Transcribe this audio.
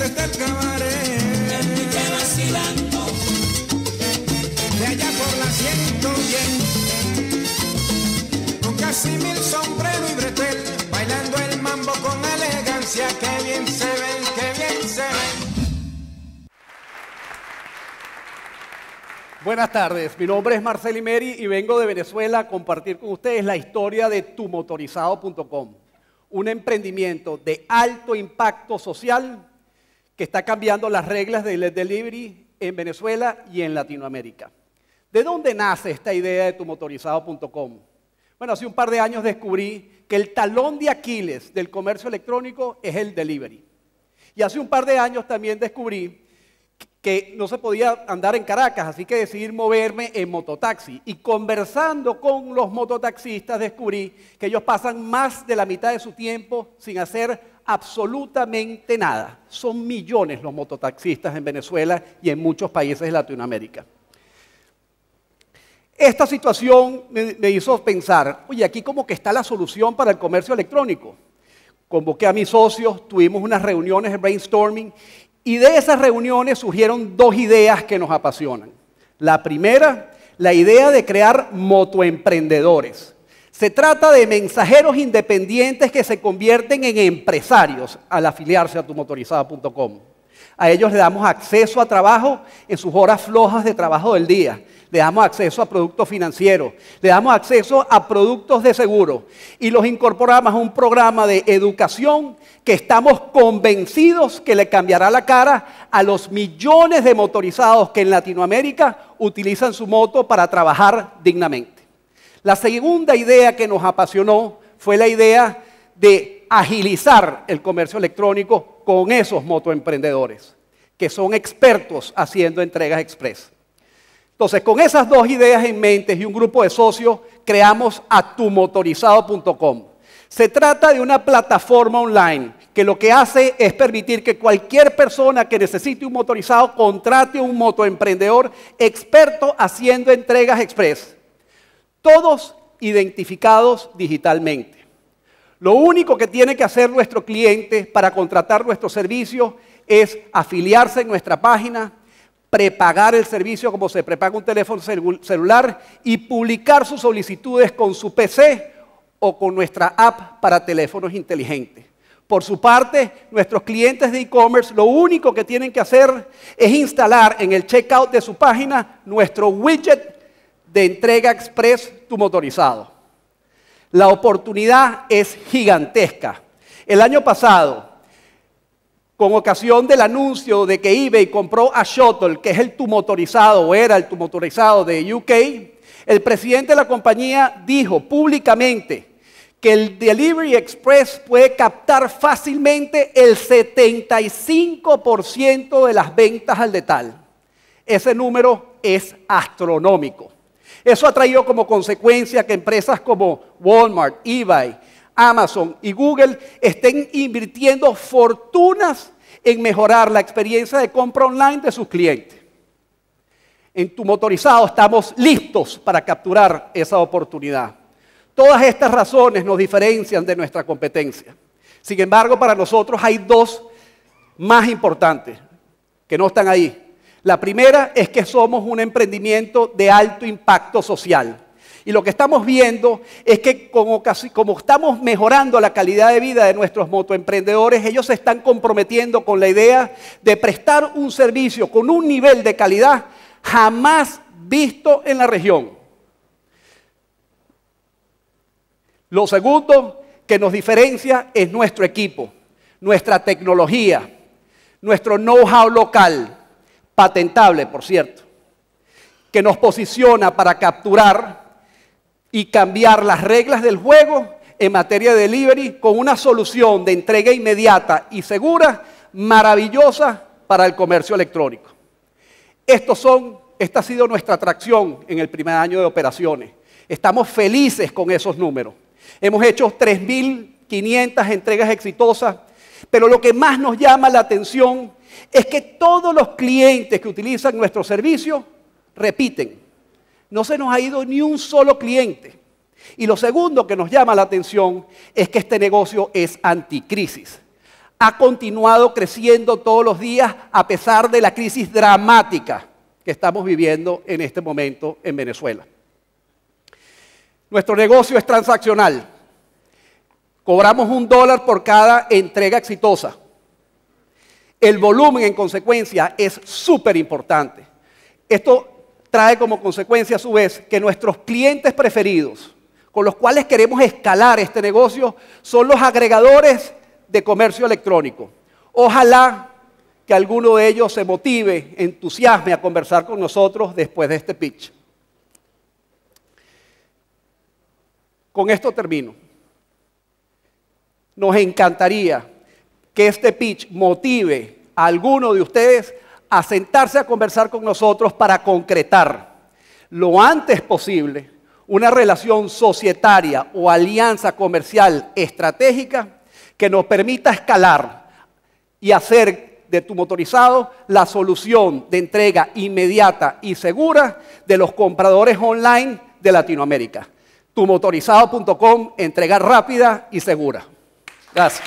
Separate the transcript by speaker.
Speaker 1: desde el cabaret. vacilando. De allá por la 110. Con casi mil sombrero y bretel. Bailando el mambo con elegancia. Que bien se ven, que bien se ven. Buenas tardes, mi nombre es Marceli Imeri y vengo de Venezuela a compartir con ustedes la historia de tumotorizado.com, un emprendimiento de alto impacto social que está cambiando las reglas del delivery en Venezuela y en Latinoamérica. ¿De dónde nace esta idea de tumotorizado.com? Bueno, hace un par de años descubrí que el talón de Aquiles del comercio electrónico es el delivery. Y hace un par de años también descubrí que no se podía andar en Caracas, así que decidí moverme en mototaxi. Y conversando con los mototaxistas descubrí que ellos pasan más de la mitad de su tiempo sin hacer absolutamente nada. Son millones los mototaxistas en Venezuela y en muchos países de Latinoamérica. Esta situación me, hizo pensar, oye, aquí como que está la solución para el comercio electrónico. Convoqué a mis socios, tuvimos unas reuniones de brainstorming y de esas reuniones surgieron dos ideas que nos apasionan. La primera, la idea de crear motoemprendedores. Se trata de mensajeros independientes que se convierten en empresarios al afiliarse a tumotorizada.com. A ellos le damos acceso a trabajo en sus horas flojas de trabajo del día. Le damos acceso a productos financieros. Le damos acceso a productos de seguro. Y los incorporamos a un programa de educación que estamos convencidos que le cambiará la cara a los millones de motorizados que en Latinoamérica utilizan su moto para trabajar dignamente. La segunda idea que nos apasionó fue la idea de agilizar el comercio electrónico con esos motoemprendedores, que son expertos haciendo entregas express. Entonces, con esas dos ideas en mente y un grupo de socios, creamos atumotorizado.com. Se trata de una plataforma online que lo que hace es permitir que cualquier persona que necesite un motorizado contrate un motoemprendedor experto haciendo entregas express todos identificados digitalmente. Lo único que tiene que hacer nuestro cliente para contratar nuestro servicio es afiliarse en nuestra página, prepagar el servicio como se prepaga un teléfono celular y publicar sus solicitudes con su PC o con nuestra app para teléfonos inteligentes. Por su parte, nuestros clientes de e-commerce lo único que tienen que hacer es instalar en el checkout de su página nuestro widget de entrega express tu motorizado. La oportunidad es gigantesca. El año pasado, con ocasión del anuncio de que eBay compró a Shuttle, que es el tu motorizado o era el tu motorizado de UK, el presidente de la compañía dijo públicamente que el Delivery Express puede captar fácilmente el 75% de las ventas al detal. Ese número es astronómico. Eso ha traído como consecuencia que empresas como Walmart, eBay, Amazon y Google estén invirtiendo fortunas en mejorar la experiencia de compra online de sus clientes. En tu motorizado estamos listos para capturar esa oportunidad. Todas estas razones nos diferencian de nuestra competencia. Sin embargo, para nosotros hay dos más importantes que no están ahí, la primera es que somos un emprendimiento de alto impacto social. Y lo que estamos viendo es que como, estamos mejorando la calidad de vida de nuestros motoemprendedores, ellos se están comprometiendo con la idea de prestar un servicio con un nivel de calidad jamás visto en la región. Lo segundo que nos diferencia es nuestro equipo, nuestra tecnología, nuestro know-how local patentable, por cierto, que nos posiciona para capturar y cambiar las reglas del juego en materia de delivery con una solución de entrega inmediata y segura, maravillosa para el comercio electrónico. Estos esta ha sido nuestra atracción en el primer año de operaciones. Estamos felices con esos números. Hemos hecho 3.500 entregas exitosas, pero lo que más nos llama la atención es que todos los clientes que utilizan nuestro servicio repiten. No se nos ha ido ni un solo cliente. Y lo segundo que nos llama la atención es que este negocio es anticrisis. Ha continuado creciendo todos los días a pesar de la crisis dramática que estamos viviendo en este momento en Venezuela. Nuestro negocio es transaccional. Cobramos un dólar por cada entrega exitosa. El volumen, en consecuencia, es súper importante. Esto trae como consecuencia, a su vez, que nuestros clientes preferidos, con los cuales queremos escalar este negocio, son los agregadores de comercio electrónico. Ojalá que alguno de ellos se motive, entusiasme a conversar con nosotros después de este pitch. Con esto termino. Nos encantaría que este pitch motive a alguno de ustedes a sentarse a conversar con nosotros para concretar lo antes posible una relación societaria o alianza comercial estratégica que nos permita escalar y hacer de tu motorizado la solución de entrega inmediata y segura de los compradores online de Latinoamérica. Tumotorizado.com, entrega rápida y segura. Gracias.